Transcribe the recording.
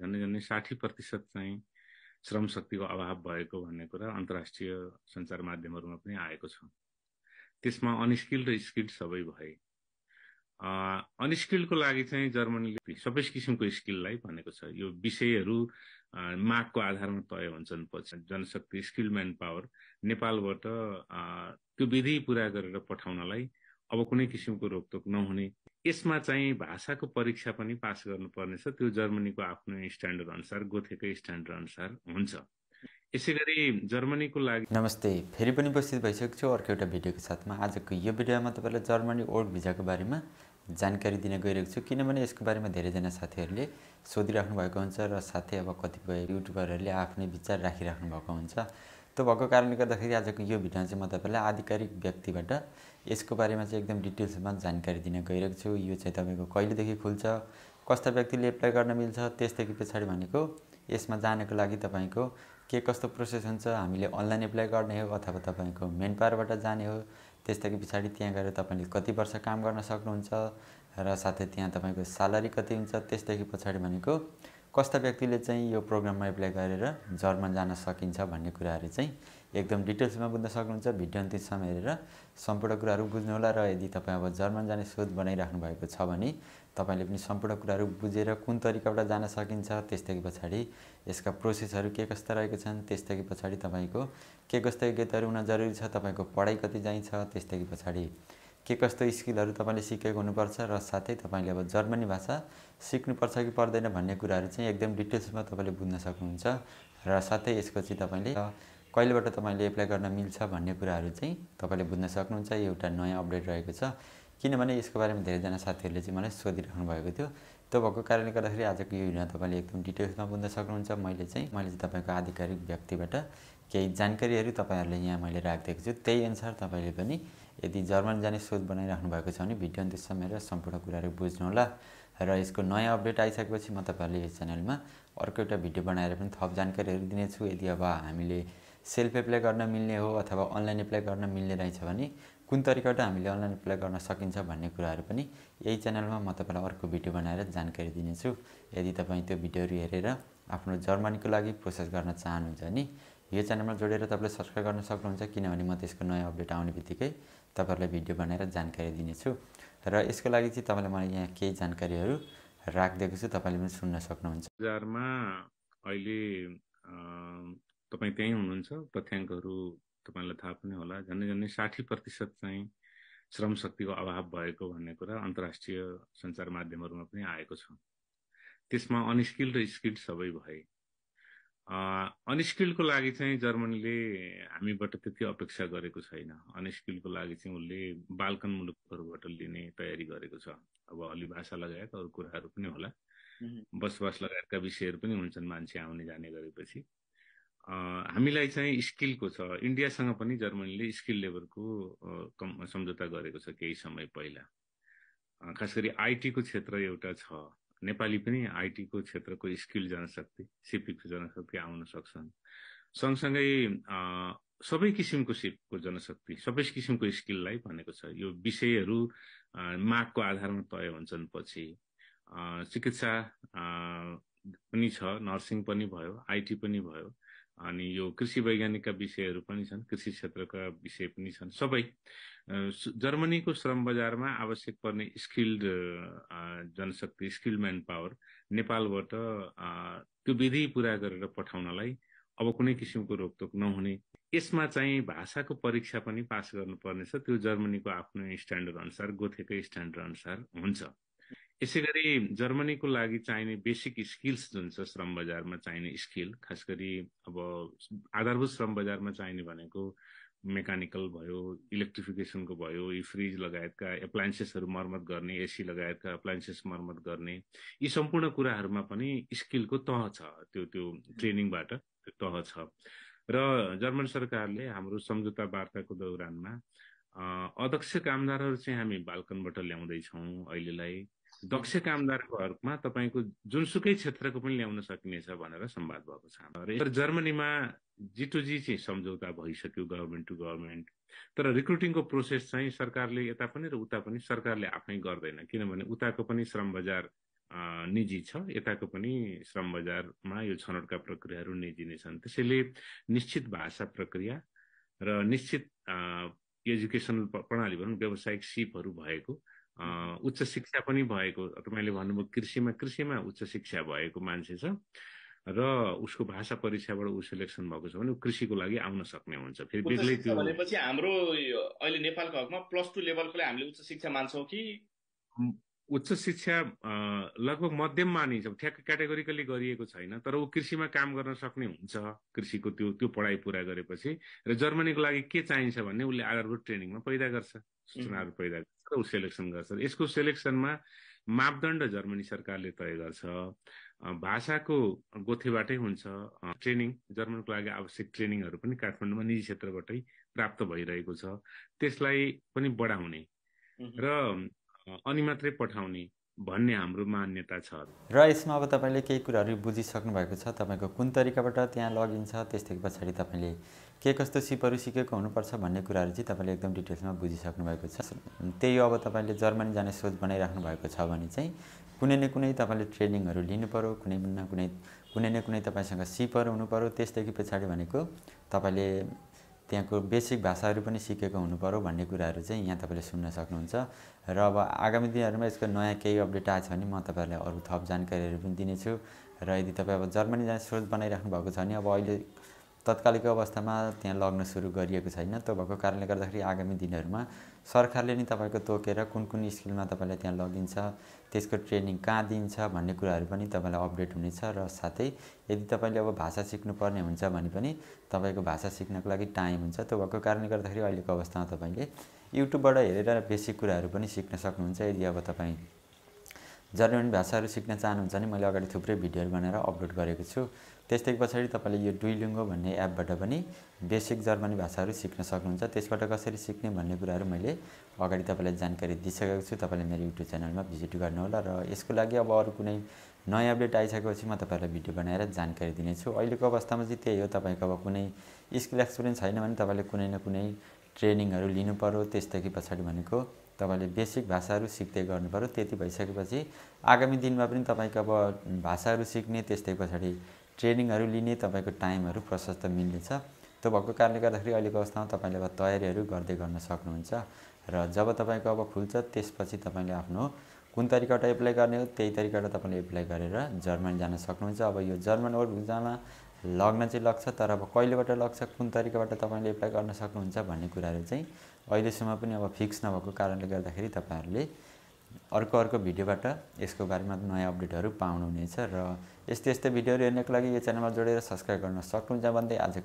झन्डै झन्डै साठी प्रतिशत चाहिँ श्रम शक्तिको अभाव भएको भन्ने कुरा अन्तर्राष्ट्रिय सञ्चार माध्यमहरूमा पनि आएको छ त्यसमा अनस्किल्ड र स्किल्ड सबै भए अनस्किल्डको लागि चाहिँ जर्मनीले सबै किसिमको स्किललाई भनेको छ यो विषयहरू मागको आधारमा तय हुन्छन् पछि जनशक्ति स्किल म्यान पावर नेपालबाट त्यो विधि पुरा गरेर पठाउनलाई अब कुनै किसिमको रोकटोक नहुने यसमा चाहिँ भाषाको परीक्षा पनि पास गर्नुपर्नेछ त्यो जर्मनीको आफ्नो स्ट्यान्डर्ड अनुसार गोथेको स्ट्यान्डर्ड अनुसार हुन्छ यसै गरी जर्मनीको लागि नमस्ते फेरि पनि उपस्थित भइसकेको छु अर्को एउटा भिडियोको साथमा आजको यो भिडियोमा तपाईँलाई जर्मनी ओल्ड भिजाको बारेमा जानकारी दिन गइरहेको छु किनभने यसको बारेमा धेरैजना साथीहरूले सोधिराख्नु भएको हुन्छ र साथै अब कतिपय युट्युबरहरूले आफ्नै विचार राखिराख्नु भएको हुन्छ त्यो भएको कारणले गर्दाखेरि आजको यो भिडियोमा चाहिँ म तपाईँलाई आधिकारिक व्यक्तिबाट यसको बारेमा चाहिँ एकदम डिटेल्समा जानकारी दिन गइरहेको छु यो चाहिँ तपाईँको कहिलेदेखि खुल्छ कस्ता व्यक्तिले एप्लाई गर्न मिल्छ त्यसदेखि पछाडि भनेको यसमा जानको लागि तपाईँको के कस्तो प्रोसेस हुन्छ हामीले अनलाइन एप्लाई गर्ने हो अथवा तपाईँको मेन पावरबाट जाने हो त्यसदेखि पछाडि त्यहाँ गएर तपाईँले कति वर्ष काम गर्न सक्नुहुन्छ र साथै त्यहाँ तपाईँको स्यालेरी कति हुन्छ त्यसदेखि पछाडि भनेको कस्ता व्यक्तिले चाहिँ यो प्रोग्राममा एप्लाई गरेर जर्मन जान सकिन्छ भन्ने कुराहरू चाहिँ एकदम डिटेल्समा बुझ्न सक्नुहुन्छ भिडियो अन्तिमसम्म हेरेर सम्पूर्ण कुराहरू बुझ्नुहोला र यदि तपाईँ अब जर्मन जाने सोच बनाइराख्नु भएको छ भने तपाईँले पनि सम्पूर्ण कुराहरू बुझेर कुन तरिकाबाट जान सकिन्छ त्यसदेखि पछाडि यसका प्रोसेसहरू के कस्ता रहेका छन् त्यसदेखि पछाडि तपाईँको के कस्ता योग्यताहरू हुन जरुरी छ तपाईँको पढाइ कति जाइन्छ त्यसदेखि पछाडि के कस्तो स्किलहरू तपाईँले सिकेको हुनुपर्छ र साथै तपाईँले अब जर्मनी भाषा सिक्नुपर्छ कि पर्दैन भन्ने कुराहरू चाहिँ एकदम डिटेल्समा तपाईँले बुझ्न सक्नुहुन्छ र साथै यसको चाहिँ तपाईँले कहिलेबाट तपाईँले एप्लाई गर्न मिल्छ भन्ने कुराहरू चाहिँ तपाईँले बुझ्न सक्नुहुन्छ यो एउटा नयाँ अपडेट रहेको छ किनभने यसको बारेमा धेरैजना साथीहरूले चाहिँ मलाई सोधिराख्नु भएको थियो त्यो भएको कारणले गर्दाखेरि आजको यो भिडियोमा तपाईँले एकदम डिटेल्समा बुझ्न सक्नुहुन्छ मैले चाहिँ मैले चाहिँ तपाईँको आधिकारिक व्यक्तिबाट केही जानकारीहरू तपाईँहरूले यहाँ मैले राखिदिएको छु त्यही अनुसार तपाईँले पनि यदि जर्मन जाने सोच बनाइराख्नु भएको छ भने भिडियो अन्त समेर सम्पूर्ण कुराहरू होला र यसको नयाँ अपडेट आइसकेपछि म तपाईँहरूले यो च्यानलमा अर्को एउटा भिडियो बनाएर पनि थप जानकारीहरू दिनेछु यदि अब हामीले सेल्फ एप्लाई गर्न मिल्ने हो अथवा अनलाइन एप्लाई गर्न मिल्ने रहेछ भने कुन तरिकाबाट हामीले अनलाइन एप्लाई गर्न सकिन्छ भन्ने कुराहरू पनि यही च्यानलमा म तपाईँलाई अर्को भिडियो बनाएर जानकारी दिनेछु यदि तपाईँ त्यो भिडियोहरू हेरेर आफ्नो जर्मनीको लागि प्रोसेस गर्न चाहनुहुन्छ भने यो च्यानलमा जोडेर तपाईँले सब्सक्राइब गर्न सक्नुहुन्छ किनभने म त्यसको नयाँ अपडेट आउने बित्तिकै तपाईँहरूलाई भिडियो बनाएर जानकारी दिनेछु र यसको लागि चाहिँ तपाईँले मलाई यहाँ केही जानकारीहरू राखिदिएको छु तपाईँले पनि सुन्न सक्नुहुन्छ बजारमा अहिले तपाईँ त्यहीँ हुनुहुन्छ तथ्याङ्कहरू तपाईँलाई थाहा पनि होला झन्डै झन्डै साठी प्रतिशत चाहिँ श्रम शक्तिको अभाव भएको भन्ने कुरा अन्तर्राष्ट्रिय सञ्चार माध्यमहरूमा पनि आएको छ त्यसमा अनस्किल र स्किल्ड सबै भए अनस्किल्डको लागि चाहिँ जर्मनीले हामीबाट त्यति अपेक्षा गरेको छैन अनस्किल्डको लागि चाहिँ उसले बाल्कन मुलुकहरूबाट लिने तयारी गरेको छ अब अलि भाषा लगायत अरू कुराहरू पनि होला बसोबास लगायतका विषयहरू पनि हुन्छन् मान्छे आउने जाने गरेपछि हामीलाई चाहिँ स्किलको छ इन्डियासँग पनि जर्मनीले स्किल लेभलको सम्झौता गरेको छ केही समय पहिला खास गरी आइटीको क्षेत्र एउटा छ नेपाली पनि आइटीको क्षेत्रको स्किल जनशक्ति सिपीको जनशक्ति आउन सक्छन् सँगसँगै सबै किसिमको सिपको जनशक्ति सबै किसिमको स्किललाई भनेको छ यो विषयहरू मागको आधारमा तय हुन्छन् पछि चिकित्सा पनि छ नर्सिङ पनि भयो आइटी पनि भयो अनि यो कृषि वैज्ञानिकका विषयहरू पनि छन् कृषि क्षेत्रका विषय पनि छन् सबै जर्मनीको श्रम बजारमा आवश्यक पर्ने स्किल्ड जनशक्ति स्किल्ड म्यान पावर नेपालबाट त्यो विधि पुरा गरेर पठाउनलाई अब कुनै किसिमको रोकटोक नहुने यसमा चाहिँ भाषाको परीक्षा पनि पास गर्नुपर्नेछ त्यो जर्मनीको आफ्नो स्ट्यान्डर्ड अनुसार गोथेको स्ट्यान्डर्ड अनुसार हुन्छ यसै गरी जर्मनीको लागि चाहिने बेसिक स्किल्स जुन छ श्रम बजारमा चाहिने स्किल खास गरी अब आधारभूत श्रम बजारमा चाहिने भनेको मेकानिकल भयो इलेक्ट्रिफिकेसनको भयो यी फ्रिज लगायतका एप्लायन्सेसहरू मर्मत गर्ने एसी लगायतका एप्लायन्सेस मर्मत गर्ने यी सम्पूर्ण कुराहरूमा पनि स्किलको तह छ त्यो त्यो ट्रेनिङबाट त्यो तह छ र जर्मन सरकारले हाम्रो सम्झौता वार्ताको दौरानमा अध्यक्ष कामदारहरू चाहिँ हामी बाल्कनबाट ल्याउँदैछौँ अहिलेलाई दक्ष कामदारको हकमा तपाईँको जुनसुकै क्षेत्रको पनि ल्याउन सकिनेछ भनेर सम्वाद भएको छ र जर्मनीमा जी जी चाहिँ सम्झौता भइसक्यो गभर्मेन्ट टु गभर्मेन्ट तर रिक्रुटिङको प्रोसेस चाहिँ सरकारले यता पनि र उता पनि सरकारले आफै गर्दैन किनभने उताको पनि श्रम बजार निजी छ यताको पनि श्रम बजारमा यो छनौटका प्रक्रियाहरू निजी नै छन् त्यसैले निश्चित भाषा प्रक्रिया र निश्चित एजुकेसनल प्रणाली भनौँ व्यावसायिक सिपहरू भएको उच्च शिक्षा पनि भएको तपाईँले भन्नुभयो कृषिमा कृषिमा उच्च शिक्षा भएको मान्छे छ र उसको भाषा परीक्षाबाट ऊ सेलेक्सन भएको छ भने कृषिको लागि आउन सक्ने हुन्छ फेरि बेग्लै त्यो भनेपछि हाम्रो अहिले नेपालको हकमा प्लस टू लेभलको हामीले उच्च शिक्षा मान्छौँ कि उच्च शिक्षा लगभग मध्यम मानिन्छ ठ्याक्क क्याटेगोरिकली गरिएको छैन तर ऊ कृषिमा काम गर्न सक्ने हुन्छ कृषिको त्यो त्यो पढाइ पुरा गरेपछि र जर्मनीको लागि के चाहिन्छ भन्ने उसले आधारभूत ट्रेनिङमा पैदा गर्छ सूचनाहरू पैदा गर्छ र ऊ सेलेक्सन गर्छ यसको सेलेक्सनमा मापदण्ड जर्मनी सरकारले तय गर्छ भाषाको गोथेबाटै हुन्छ ट्रेनिङ जर्मनको लागि आवश्यक ट्रेनिङहरू पनि काठमाडौँमा निजी क्षेत्रबाटै प्राप्त भइरहेको छ त्यसलाई पनि बढाउने र अनि मात्रै पठाउने भन्ने हाम्रो मान्यता छ र यसमा अब तपाईँले केही कुराहरू बुझिसक्नु भएको छ तपाईँको कुन तरिकाबाट त्यहाँ लगइन छ त्यसदेखि पछाडि तपाईँले के कस्तो सिपहरू सिकेको हुनुपर्छ भन्ने कुराहरू चाहिँ तपाईँले एकदम डिटेल्समा बुझिसक्नु भएको छ त्यही अब तपाईँले जर्मनी जाने सोच बनाइराख्नु भएको छ भने चाहिँ कुनै न कुनै तपाईँले ट्रेनिङहरू लिनु पऱ्यो कुनै न कुनै कुनै न कुनै तपाईँसँग सिपहरू हुनु त्यसदेखि पछाडि भनेको तपाईँले त्यहाँको बेसिक भाषाहरू पनि सिकेको हुनुपऱ्यो भन्ने कुराहरू चाहिँ यहाँ तपाईँले सुन्न सक्नुहुन्छ र अब आगामी दिनहरूमा यसको नयाँ केही अपडेट आएछ भने म तपाईँहरूलाई अरू थप जानकारीहरू पनि दिनेछु र यदि तपाईँ अब जर्मनी जाने सोच बनाइराख्नु भएको छ भने अब अहिले तत्कालिक अवस्थामा त्यहाँ लग्न सुरु गरिएको छैन त्यो भएको कारणले गर्दाखेरि आगामी दिनहरूमा सरकारले नि तपाईँको तोकेर कुन कुन स्किलमा तपाईँलाई त्यहाँ लगिन्छ त्यसको ट्रेनिङ कहाँ दिन्छ भन्ने कुराहरू पनि तपाईँलाई अपडेट हुनेछ र साथै यदि तपाईँले अब भाषा सिक्नुपर्ने हुन्छ भने पनि तपाईँको भाषा सिक्नको लागि टाइम हुन्छ त्यो भएको कारणले गर्दाखेरि अहिलेको अवस्थामा तपाईँले युट्युबबाट हेरेर बेसिक कुराहरू पनि सिक्न सक्नुहुन्छ यदि अब तपाईँ जर्मन भाषाहरू सिक्न चाहनुहुन्छ भने मैले अगाडि थुप्रै भिडियोहरू बनाएर अपलोड गरेको छु त्यस्तै पछाडि तपाईँले यो डुइलिङ्गो भन्ने एपबाट पनि बेसिक जर्मनी भाषाहरू सिक्न सक्नुहुन्छ त्यसबाट कसरी सिक्ने भन्ने कुराहरू मैले अगाडि तपाईँलाई जानकारी दिइसकेको छु तपाईँले मेरो युट्युब च्यानलमा भिजिट गर्नुहोला र यसको लागि अब अरू कुनै नयाँ अपडेट आइसकेपछि म तपाईँलाई भिडियो बनाएर जानकारी दिनेछु अहिलेको अवस्थामा चाहिँ त्यही हो तपाईँको अब कुनै स्किल एक्सपिरियन्स छैन भने तपाईँले कुनै न कुनै ट्रेनिङहरू लिनु पऱ्यो त्यसदेखि पछाडि भनेको तपाईँले बेसिक भाषाहरू सिक्दै गर्नुपऱ्यो त्यति भइसकेपछि आगामी दिनमा पनि तपाईँको अब भाषाहरू सिक्ने त्यस्तै पछाडि ट्रेनिङहरू लिने तपाईँको टाइमहरू प्रशस्त मिल्नेछ त्यो भएको कारणले गर्दाखेरि अहिलेको अवस्थामा तपाईँले अब तयारीहरू गर्दै गर्न सक्नुहुन्छ र जब तपाईँको अब खुल्छ त्यसपछि तपाईँले आफ्नो कुन तरिकाबाट एप्लाई गर्ने हो त्यही तरिकाबाट तपाईँले एप्लाई गरेर जर्मनी जान सक्नुहुन्छ अब यो जर्मन ओर भिजामा लग्न चाहिँ लाग्छ तर अब कहिलेबाट लाग्छ कुन तरिकाबाट तपाईँले एप्लाई गर्न सक्नुहुन्छ भन्ने कुराहरू चाहिँ अहिलेसम्म पनि अब फिक्स नभएको कारणले गर्दाखेरि तपाईँहरूले अर्को अर्को भिडियोबाट यसको बारेमा नयाँ अपडेटहरू पाउनुहुनेछ र यस्तै यस्तै भिडियोहरू हेर्नको लागि यो च्यानलमा जोडेर सब्सक्राइब गर्न सक्नुहुन्छ भन्दै आज